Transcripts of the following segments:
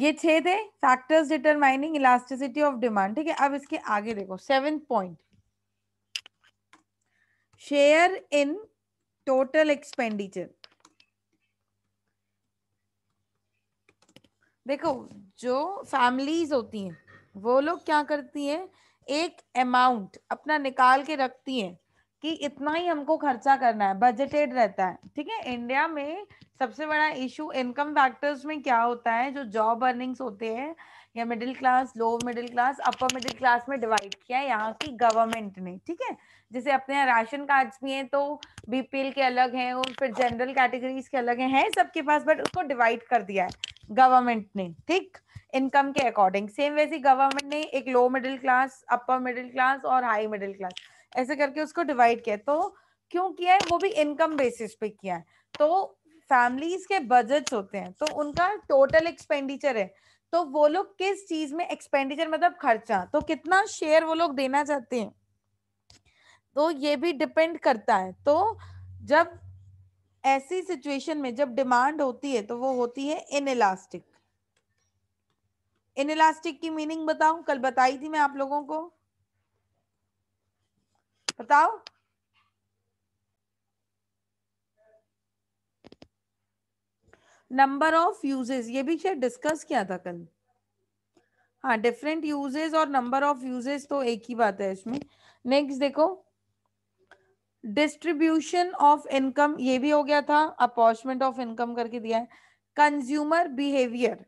ये छे थे factors determining elasticity of demand ठीक है अब इसके आगे देखो seventh point share in total expenditure देखो जो फैमिलीज होती हैं वो लोग क्या करती हैं एक अमाउंट अपना निकाल के रखती हैं कि इतना ही हमको खर्चा करना है बजटेड रहता है ठीक है इंडिया में सबसे बड़ा इशू इनकम फैक्टर्स में क्या होता है जो जॉब अर्निंग्स होते हैं या middle class low middle class upper middle class में डिवाइड किया है यहाँ की गवर्नमेंट ने ठीक है जैसे अपने यहाँ राशन कार्ड्स भी हैं तो बीपीएल के अलग हैं और फिर जनरल कैटेगरीज के अलग हैं सबके पास बट उसको डिवाइड कर दिया है गवर्नमेंट ने ठीक इनकम के अकॉर्डिंग सेम वैसे गवर्नमेंट ने एक low middle class upper middle class और हाई मिडिल क्लास ऐसे करके उसको डिवाइड किया तो क्यों किया है वो भी इनकम बेसिस पे किया है तो फैमिलीज के बजट्स होते हैं तो उनका टोटल एक्सपेंडिचर है तो वो लोग किस चीज में एक्सपेंडिचर मतलब खर्चा तो कितना शेयर वो लोग देना चाहते हैं तो ये भी डिपेंड करता है तो जब ऐसी सिचुएशन में जब डिमांड होती है तो वो होती है इन इलास्टिक इन इलास्टिक की मीनिंग बताऊं कल बताई थी मैं आप लोगों को बताओ नंबर ऑफ यूजेस ये भी शायद डिस्कस किया था कल हाँ डिफरेंट यूजेस और नंबर ऑफ यूजेस तो एक ही बात है इसमें नेक्स्ट देखो डिस्ट्रीब्यूशन ऑफ इनकम ये भी हो गया था अपॉर्चमेंट ऑफ इनकम करके दिया है कंज्यूमर बिहेवियर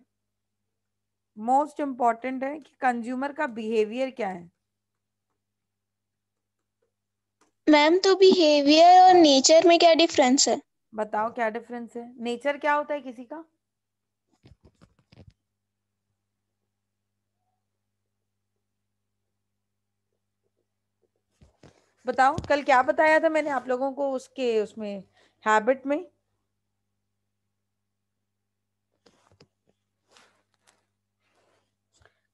मोस्ट इंपॉर्टेंट है कि कंज्यूमर का बिहेवियर क्या है मैम तो बिहेवियर और नेचर में क्या डिफरेंस है बताओ क्या डिफरेंस है नेचर क्या होता है किसी का बताओ कल क्या बताया था मैंने आप लोगों को उसके उसमें हैबिट में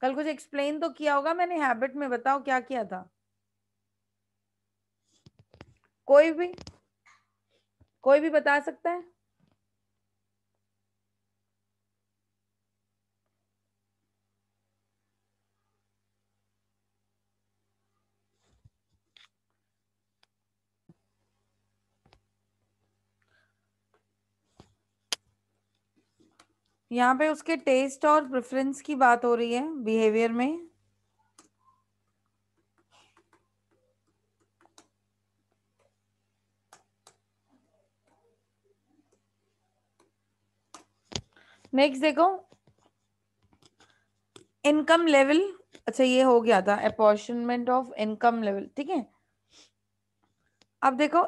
कल कुछ एक्सप्लेन तो किया होगा मैंने हैबिट में बताओ क्या किया था कोई भी कोई भी बता सकता है यहाँ पे उसके टेस्ट और प्रेफरेंस की बात हो रही है बिहेवियर में नेक्स्ट देखो इनकम लेवल अच्छा ये हो गया था अपॉर्चुनमेंट ऑफ इनकम लेवल ठीक है अब देखो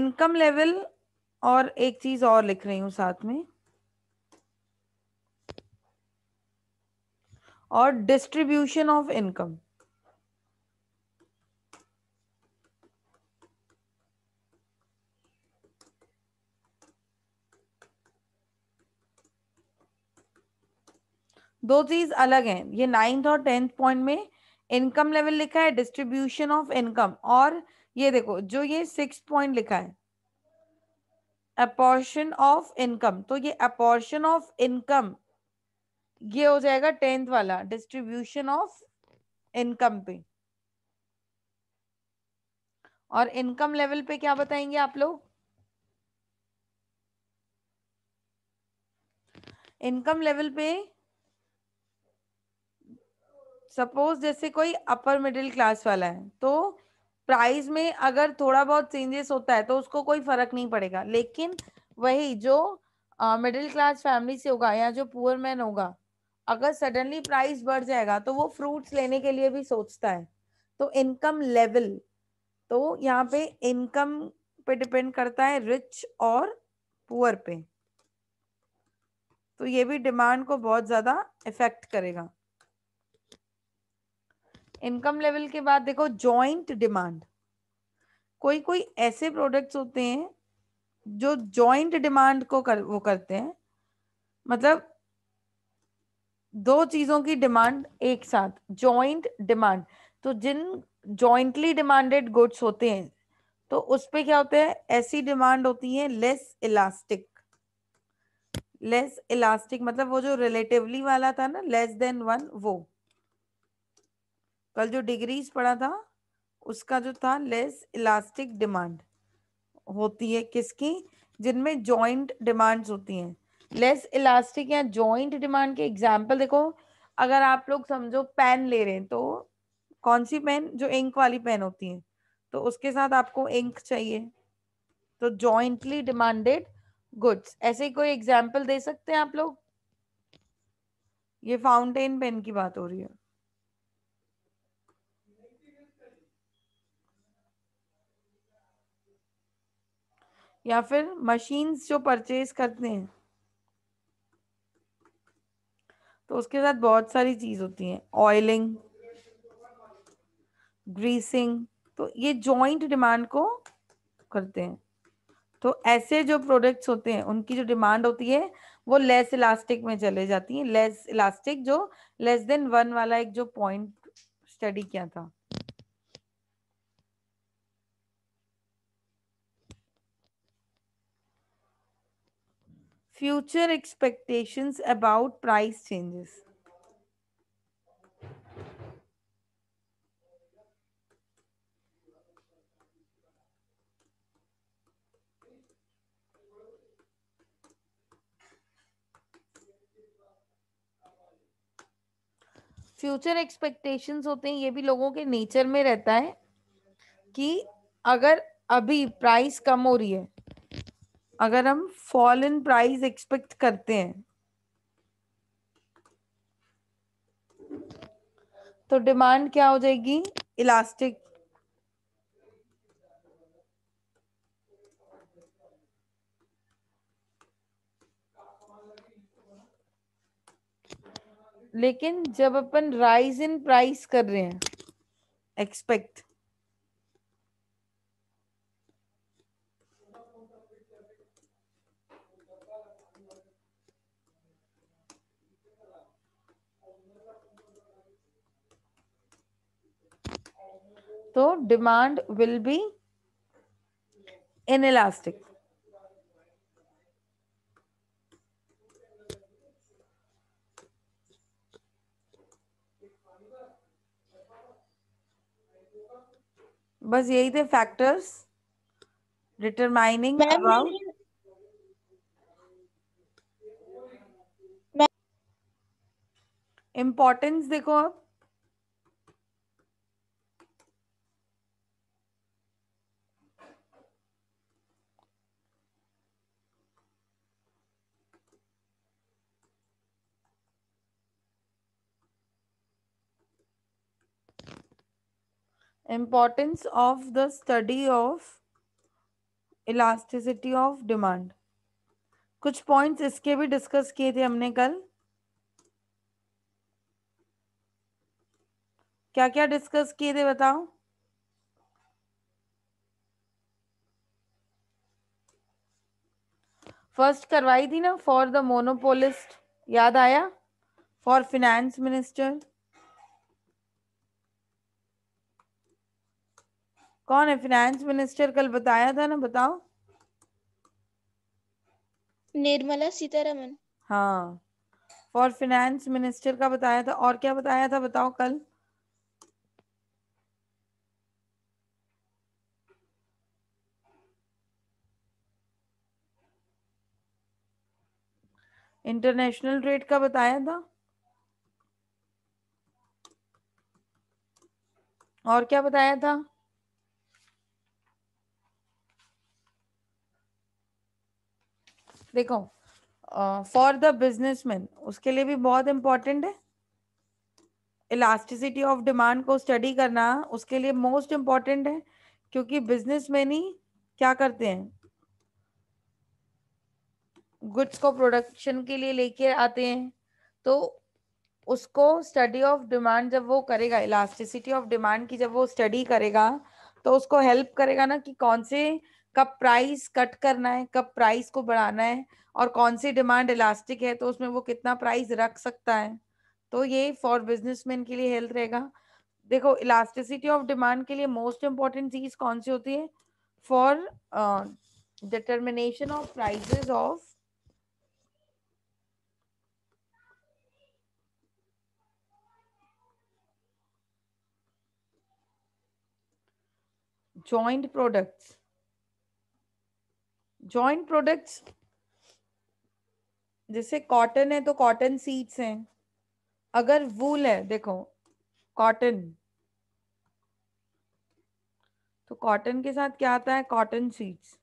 इनकम लेवल और एक चीज और लिख रही हूं साथ में और डिस्ट्रीब्यूशन ऑफ इनकम दो चीज अलग हैं ये नाइन्थ और टेंथ पॉइंट में इनकम लेवल लिखा है डिस्ट्रीब्यूशन ऑफ इनकम और ये देखो जो ये सिक्स पॉइंट लिखा है अपॉर्शन ऑफ इनकम तो ये अपॉर्शन ऑफ इनकम ये हो जाएगा टेंथ वाला डिस्ट्रीब्यूशन ऑफ इनकम पे और इनकम लेवल पे क्या बताएंगे आप लोग इनकम लेवल पे सपोज जैसे कोई अपर मिडिल क्लास वाला है तो प्राइस में अगर थोड़ा बहुत चेंजेस होता है तो उसको कोई फर्क नहीं पड़ेगा लेकिन वही जो मिडिल क्लास फैमिली से होगा या जो पुअर मैन होगा अगर सडनली प्राइस बढ़ जाएगा तो वो फ्रूट्स लेने के लिए भी सोचता है तो इनकम लेवल तो यहाँ पे इनकम पे डिपेंड करता है रिच और पुअर पे तो ये भी डिमांड को बहुत ज़्यादा इफेक्ट करेगा इनकम लेवल के बाद देखो जॉइंट डिमांड कोई कोई ऐसे प्रोडक्ट्स होते हैं जो जॉइंट डिमांड को कर वो करते हैं मतलब दो चीजों की डिमांड एक साथ जॉइंट डिमांड तो जिन जॉइंटली डिमांडेड गुड्स होते हैं तो उस क्या होता है ऐसी डिमांड होती है लेस इलास्टिक लेस इलास्टिक मतलब वो जो रिलेटिवली वाला था ना लेस देन वन वो कल जो डिग्रीज पढ़ा था उसका जो था लेस इलास्टिक डिमांड होती है किसकी जिनमें जॉइंट डिमांड्स होती हैं लेस इलास्टिक या जॉइंट डिमांड के एग्जाम्पल देखो अगर आप लोग समझो पेन ले रहे हैं तो कौन सी पेन जो इंक वाली पेन होती है तो उसके साथ आपको इंक चाहिए तो जॉइंटली डिमांडेड गुड्स ऐसे ही कोई एग्जाम्पल दे सकते हैं आप लोग ये फाउंटेन पेन की बात हो रही है या फिर मशीन्स जो परचेज करते हैं तो उसके साथ बहुत सारी चीज होती है ऑयलिंग ग्रीसिंग तो ये जॉइंट डिमांड को करते हैं तो ऐसे जो प्रोडक्ट्स होते हैं उनकी जो डिमांड होती है वो लेस इलास्टिक में चले जाती है लेस इलास्टिक जो लेस देन वन वाला एक जो पॉइंट स्टडी किया था future expectations about price changes. Future expectations होते हैं ये भी लोगों के नेचर में रहता है कि अगर अभी प्राइस कम हो रही है अगर हम फॉल इन प्राइस एक्सपेक्ट करते हैं तो डिमांड क्या हो जाएगी इलास्टिक लेकिन जब अपन राइज इन प्राइस कर रहे हैं एक्सपेक्ट तो demand will be inelastic बस यही थे फैक्टर्स डिटरमाइनिंग अबाउट इम्पोर्टेंस देखो आप importance of the study of elasticity of demand कुछ पॉइंट्स इसके भी डिस्कस किए थे हमने कल क्या क्या डिस्कस किए थे बताओ फर्स्ट करवाई थी ना फॉर द मोनोपोलिस्ट याद आया फॉर फिनेंस मिनिस्टर कौन है फाइनेंस मिनिस्टर कल बताया था ना बताओ निर्मला सीतारमन हाँ फॉर फाइनेंस मिनिस्टर का बताया था और क्या बताया था बताओ कल इंटरनेशनल रेट का बताया था और क्या बताया था देखो फॉर द बिजनेसमैन उसके लिए भी बहुत इंपॉर्टेंट है इलास्टिसिटी ऑफ डिमांड को स्टडी करना उसके लिए मोस्ट इम्पॉर्टेंट है क्योंकि बिजनेसमैन ही क्या करते हैं गुड्स को प्रोडक्शन के लिए लेके आते हैं तो उसको स्टडी ऑफ डिमांड जब वो करेगा इलास्टिसिटी ऑफ डिमांड की जब वो स्टडी करेगा तो उसको हेल्प करेगा ना कि कौन से कब प्राइस कट करना है कब प्राइस को बढ़ाना है और कौन सी डिमांड इलास्टिक है तो उसमें वो कितना प्राइस रख सकता है तो ये फॉर बिजनेसमैन के लिए हेल्थ रहेगा देखो इलास्टिसिटी ऑफ डिमांड के लिए मोस्ट इम्पॉर्टेंट चीज कौन सी होती है for determination of prices of joint products joint products जैसे कॉटन है तो कॉटन सीड्स हैं अगर वूल है देखो कॉटन तो कॉटन के साथ क्या आता है कॉटन सीड्स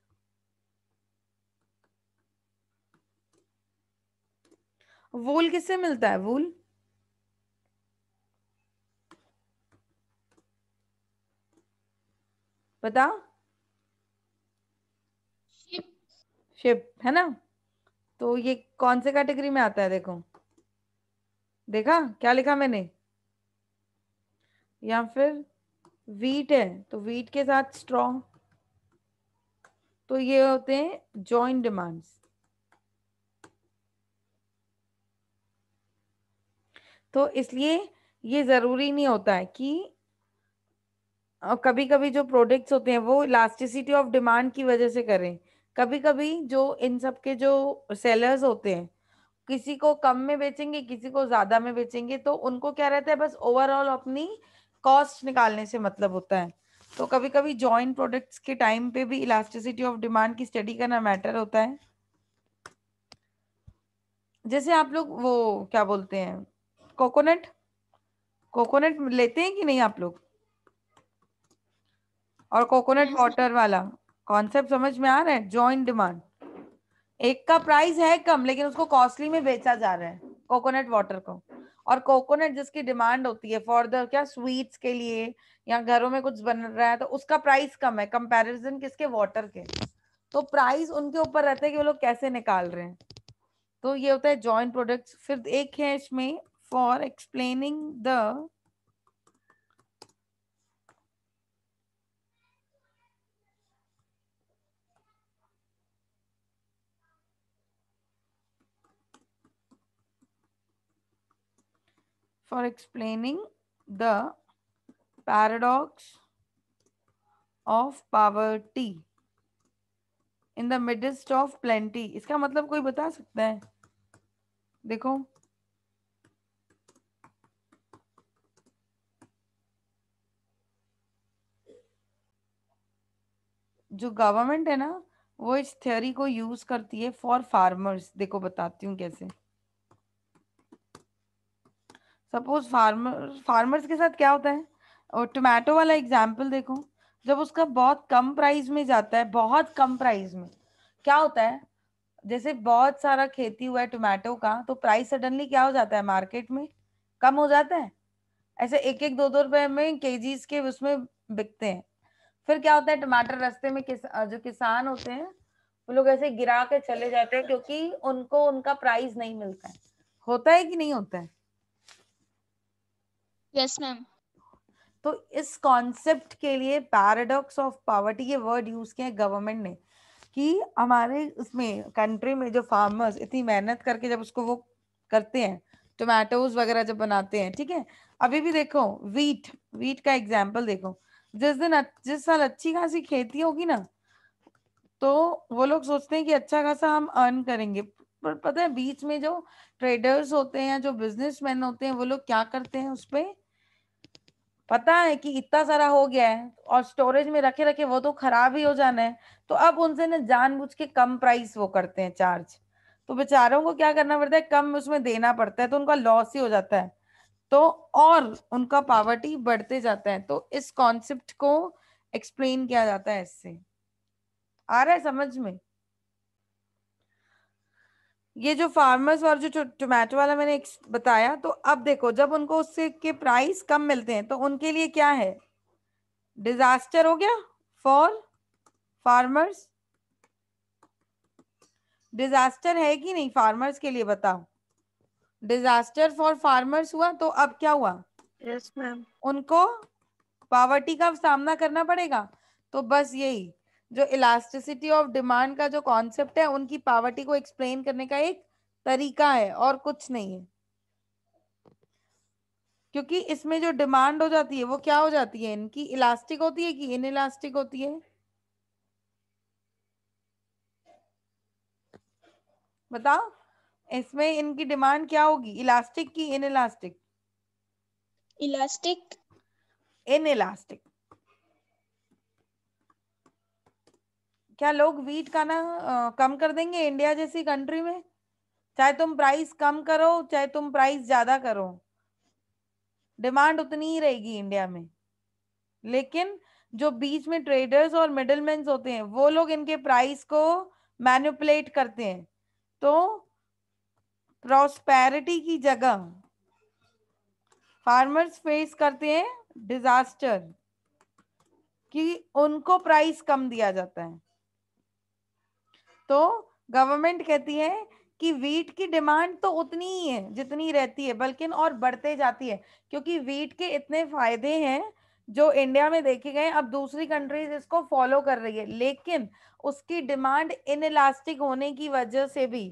वूल किससे मिलता है वूल बताओ शिप है ना तो ये कौन से कैटेगरी में आता है देखो देखा क्या लिखा मैंने या फिर वीट है तो वीट के साथ स्ट्रॉ तो ये होते हैं जॉइंट डिमांड्स तो इसलिए ये ज़रूरी नहीं होता है कि कभी कभी जो प्रोडक्ट्स होते हैं वो इलास्टिसिटी ऑफ डिमांड की वजह से करें कभी कभी जो इन सब के जो सेलर्स होते हैं किसी को कम में बेचेंगे किसी को ज्यादा में बेचेंगे तो उनको क्या रहता है बस ओवरऑल अपनी कॉस्ट निकालने से मतलब होता है तो कभी कभी जॉइंट प्रोडक्ट्स के टाइम पे भी इलास्टिसिटी ऑफ डिमांड की स्टडी करना मैटर होता है जैसे आप लोग वो क्या बोलते हैं कोकोनट कोकोनट लेते हैं कि नहीं आप लोग और कोकोनट वाटर वाला कॉन्सेप्ट समझ में आ रहा है जॉइंट डिमांड एक का प्राइस है कम लेकिन उसको कॉस्टली में बेचा जा रहा है कोकोनट वाटर को और कोकोनट जिसकी डिमांड होती है फॉर द क्या स्वीट्स के लिए या घरों में कुछ बन रहा है तो उसका प्राइस कम है कंपैरिजन किसके वाटर के तो प्राइस उनके ऊपर रहता है कि वो लोग कैसे निकाल रहे हैं तो ये होता है जॉइंट प्रोडक्ट्स फिर एक है इसमें for explaining the for explaining the paradox of poverty in the midst of plenty iska matlab koi bata sakta hai dekho जो गवर्नमेंट है ना वो इस थ्योरी को यूज करती है फॉर फार्मर्स देखो बताती हूँ कैसे सपोज फार्मर फार्मर्स के साथ क्या होता है और टोमेटो वाला एग्जाम्पल देखो जब उसका बहुत कम प्राइस में जाता है बहुत कम प्राइस में क्या होता है जैसे बहुत सारा खेती हुआ है टोमेटो का तो प्राइस सडनली क्या हो जाता है मार्केट में कम हो जाता है ऐसे एक एक दो दो रुपए में केजीज के उसमें बिकते हैं फिर क्या होता है टमाटर रस्ते में किस, जो किसान होते हैं वो लोग ऐसे गिरा के चले जाते हैं क्योंकि उनको उनका प्राइस नहीं मिलता है होता है कि नहीं होता है यस मैम तो इस कॉन्सेप्ट के लिए पैराडॉक्स ऑफ पॉवर्टी ये वर्ड यूज किया है गवर्नमेंट ने कि हमारे उसमें कंट्री में जो फार्मर्स इतनी मेहनत करके जब उसको वो करते हैं टोमेटोज वगैरह जब बनाते हैं ठीक है अभी भी देखो वीट वीट का एग्जाम्पल देखो जिस दिन जिस साल अच्छी खासी खेती होगी ना तो वो लोग सोचते हैं कि अच्छा खासा हम अर्न करेंगे पर पता है बीच में जो ट्रेडर्स होते हैं जो बिजनेसमैन होते हैं वो लोग क्या करते हैं उसपे पता है कि इतना सारा हो गया है और स्टोरेज में रखे रखे वो तो खराब ही हो जाना है तो अब उनसे ना जानबूझ के कम प्राइस वो करते हैं चार्ज तो बेचारों को क्या करना पड़ता है कम उसमें देना पड़ता है तो उनका लॉस ही हो जाता है तो और उनका पावर्टी बढ़ते जाता है तो इस कॉन्सेप्ट को एक्सप्लेन किया जाता है इससे आ रहा है समझ में ये जो फार्मर्स और जो टोमेटो वाला मैंने बताया तो अब देखो जब उनको उससे के प्राइस कम मिलते हैं तो उनके लिए क्या है डिजास्टर हो गया फॉर फार्मर्स डिजास्टर है कि नहीं फार्मर्स के लिए बताओ डिजास्टर फॉर फार्मर्स हुआ तो अब क्या हुआ यस yes, मैम उनको पावर्टी का सामना करना पड़ेगा तो बस यही जो इलास्टिसिटी ऑफ डिमांड का जो कॉन्सेप्ट है उनकी पावर्टी को एक्सप्लेन करने का एक तरीका है और कुछ नहीं है क्योंकि इसमें जो डिमांड हो जाती है वो क्या हो जाती है इनकी इलास्टिक होती है कि इन इलास्टिक होती है बताओ इसमें इनकी डिमांड क्या होगी इलास्टिक की inelastic elastic inelastic क्या लोग वीट का ना कम कर देंगे इंडिया जैसी कंट्री में चाहे तुम प्राइस कम करो चाहे तुम प्राइस ज्यादा करो डिमांड उतनी ही रहेगी इंडिया में लेकिन जो बीच में ट्रेडर्स और मिडलमैन होते हैं वो लोग इनके प्राइस को मैनिपुलेट करते हैं तो प्रोस्पेरिटी की जगह फार्मर्स फेस करते हैं डिजास्टर कि उनको प्राइस कम दिया जाता है तो गवर्नमेंट कहती है कि वीट की डिमांड तो उतनी ही है जितनी रहती है बल्कि और बढ़ते जाती है क्योंकि वीट के इतने फायदे हैं जो इंडिया में देखे गए अब दूसरी कंट्रीज इसको फॉलो कर रही है लेकिन उसकी डिमांड इन इलास्टिक होने की वजह से भी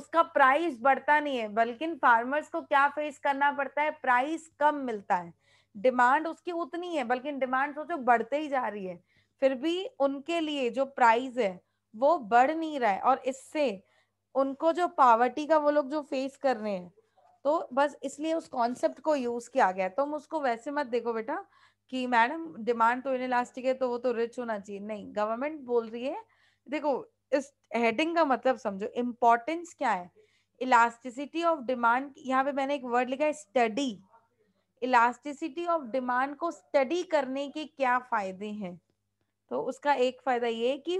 उसका प्राइस बढ़ता नहीं है बल्कि फार्मर्स को क्या फेस करना पड़ता है प्राइस कम मिलता है डिमांड उसकी उतनी है बल्कि डिमांड सोचो बढ़ते ही जा रही है फिर भी उनके लिए जो प्राइस है वो बढ़ नहीं रहा है और इससे उनको जो पावर्टी का वो लोग जो फेस कर रहे हैं तो बस इसलिए उस कॉन्सेप्ट को यूज किया गया तुम तो उसको वैसे मत देखो बेटा कि मैडम डिमांड तो इलास्टिक है तो वो तो रिच होना चाहिए नहीं गवर्नमेंट बोल रही है देखो इस हेडिंग का मतलब समझो इम्पोर्टेंस क्या है इलास्टिसिटी ऑफ डिमांड यहाँ पे मैंने एक वर्ड लिखा है स्टडी इलास्टिसिटी ऑफ डिमांड को स्टडी करने के क्या फायदे हैं तो उसका एक फायदा ये है कि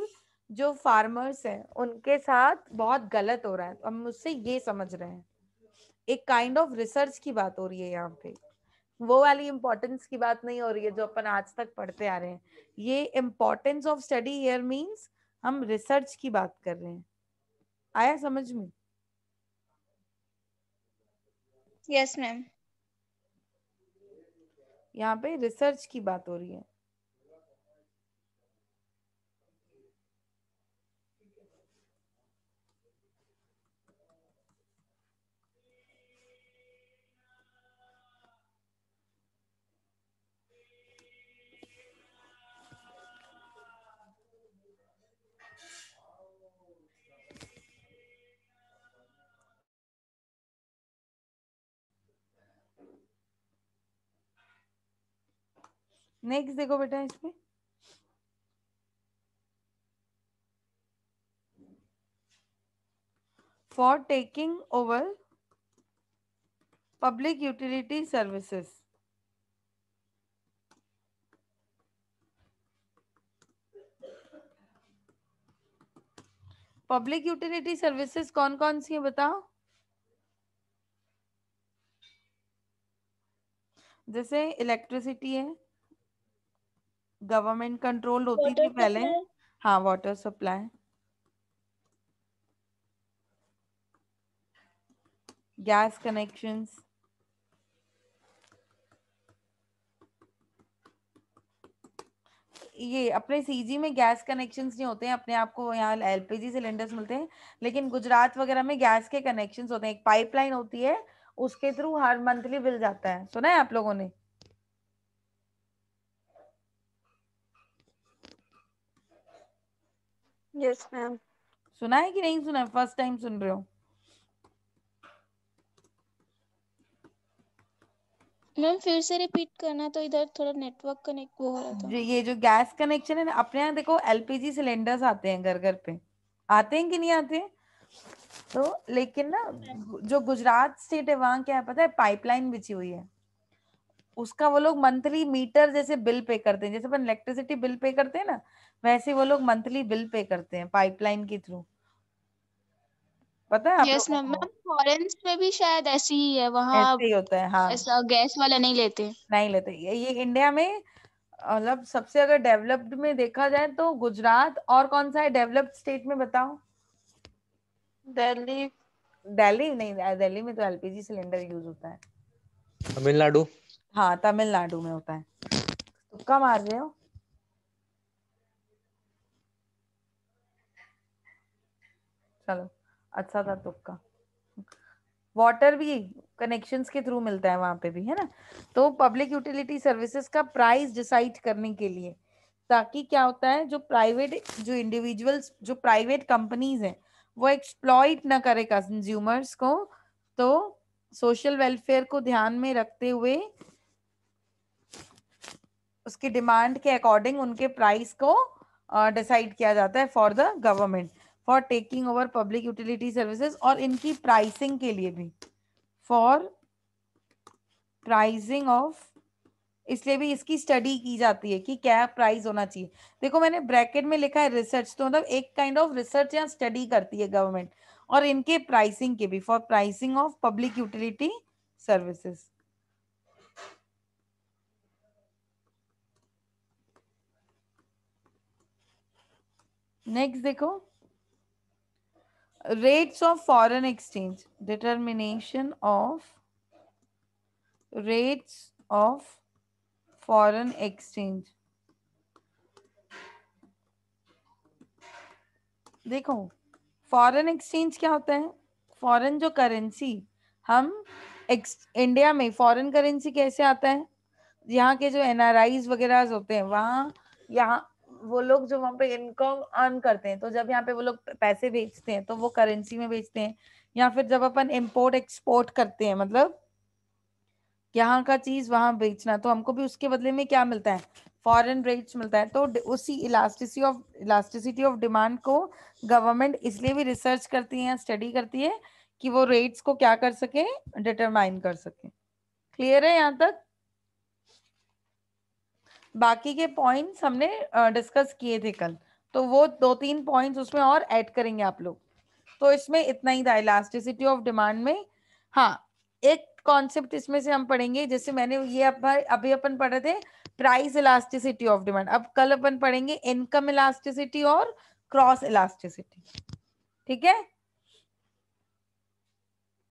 जो फार्मर्स हैं उनके साथ बहुत गलत हो रहा है हम मुझसे ये समझ रहे हैं एक काइंड ऑफ रिसर्च की बात हो रही है यहाँ पे वो वाली इम्पोर्टेंस की बात नहीं हो रही है जो अपन आज तक पढ़ते आ रहे हैं ये importance of study here means हम रिसर्च की बात कर रहे हैं आया समझ में यस मैम यहाँ पे रिसर्च की बात हो रही है नेक्स्ट देखो बेटा इसमें for taking over public utility services public utility services कौन कौन सी है बताओ जैसे इलेक्ट्रिसिटी है गवर्नमेंट कंट्रोल होती थी पहले हाँ वाटर सप्लाई गैस कनेक्शंस ये अपने सीजी में गैस कनेक्शंस नहीं होते हैं अपने आपको यहाँ एलपीजी सिलेंडर्स मिलते हैं लेकिन गुजरात वगैरह में गैस के कनेक्शंस होते हैं एक पाइपलाइन होती है उसके थ्रू हर मंथली बिल जाता है सुना है आप लोगों ने यस मैम सुना है कि नहीं सुना फर्स्ट टाइम सुन रहे हो मैम फिर से रिपीट करना तो इधर थोड़ा नेटवर्क कनेक्ट वो हो रहा था ये जो गैस कनेक्शन है ना अपने यहाँ देखो एलपीजी सिलेंडर्स आते हैं घर घर पे आते हैं कि नहीं आते हैं तो लेकिन ना जो गुजरात स्टेट है वहां क्या है पता है पाइपलाइन बिछी हुई है उसका वो लोग मंथली मीटर जैसे बिल पे करते हैं जैसे अपन इलेक्ट्रिसिटी बिल पे करते हैं ना वैसे वो लोग मंथली बिल पे करते हैं पाइपलाइन के थ्रू पता है yes, मैम फॉरेन में भी शायद ऐसी ही है वहाँ ऐसे ही होता है हाँ ऐसा गैस वाला नहीं लेते नहीं लेते ये, ये इंडिया में मतलब सबसे अगर डेवलप्ड में देखा जाए तो गुजरात और कौन सा है डेवलप्ड स्टेट में बताओ दिल्ली दिल्ली नहीं दिल्ली में तो एलपीजी सिलेंडर यूज होता है तमिलनाडु हाँ तमिलनाडु में होता है तुक्का मार रहे हो चलो अच्छा था तुक्का वाटर भी कनेक्शंस के थ्रू मिलता है वहां पे भी है ना तो पब्लिक यूटिलिटी सर्विसेज का प्राइस डिसाइड करने के लिए ताकि क्या होता है जो प्राइवेट जो इंडिविजुअल्स जो प्राइवेट कंपनीज हैं वो एक्सप्लॉइट ना करे कंज्यूमर्स को तो सोशल वेलफेयर को ध्यान में रखते हुए उसकी डिमांड के अकॉर्डिंग उनके प्राइस को डिसाइड किया जाता है for the government for taking over public utility services और इनकी प्राइसिंग के लिए भी फॉर प्राइसिंग ऑफ इसलिए भी इसकी स्टडी की जाती है कि क्या प्राइस होना चाहिए देखो मैंने ब्रैकेट में लिखा है रिसर्च तो मतलब एक काइंड ऑफ रिसर्च या स्टडी करती है गवर्नमेंट और इनके प्राइसिंग के भी for pricing of public utility services next देखो rates of foreign exchange determination of rates of foreign exchange देखो फॉरेन एक्सचेंज क्या होता है फॉरेन जो करेंसी हम इंडिया में फॉरेन करेंसी कैसे आता है यहाँ के जो एनआरआईज वगैरह होते हैं वहाँ यहाँ वो लोग जो वहाँ पे इनकम अर्न करते हैं तो जब यहाँ पे वो लोग पैसे बेचते हैं तो वो करेंसी में बेचते हैं या फिर जब अपन इम्पोर्ट एक्सपोर्ट करते हैं मतलब यहाँ का चीज वहां बेचना तो हमको भी उसके बदले में क्या मिलता है फॉरेन रेट्स मिलता है तो उसी elasticity of elasticity of demand को गवर्नमेंट इसलिए भी रिसर्च करती है स्टडी करती है कि वो रेट्स को क्या कर सके डिटरमाइन कर सके क्लियर है यहाँ तक बाकी के पॉइंट्स हमने डिस्कस किए थे कल तो वो दो तीन पॉइंट्स उसमें और ऐड करेंगे आप लोग तो इसमें इतना ही था इलास्टिसिटी ऑफ डिमांड में हाँ एक कॉन्सेप्ट इसमें से हम पढ़ेंगे जैसे मैंने ये अभी अपन पढ़े थे प्राइस इलास्टिसिटी ऑफ डिमांड अब कल अपन पढ़ेंगे इनकम इलास्टिसिटी और क्रॉस इलास्टिसिटी ठीक है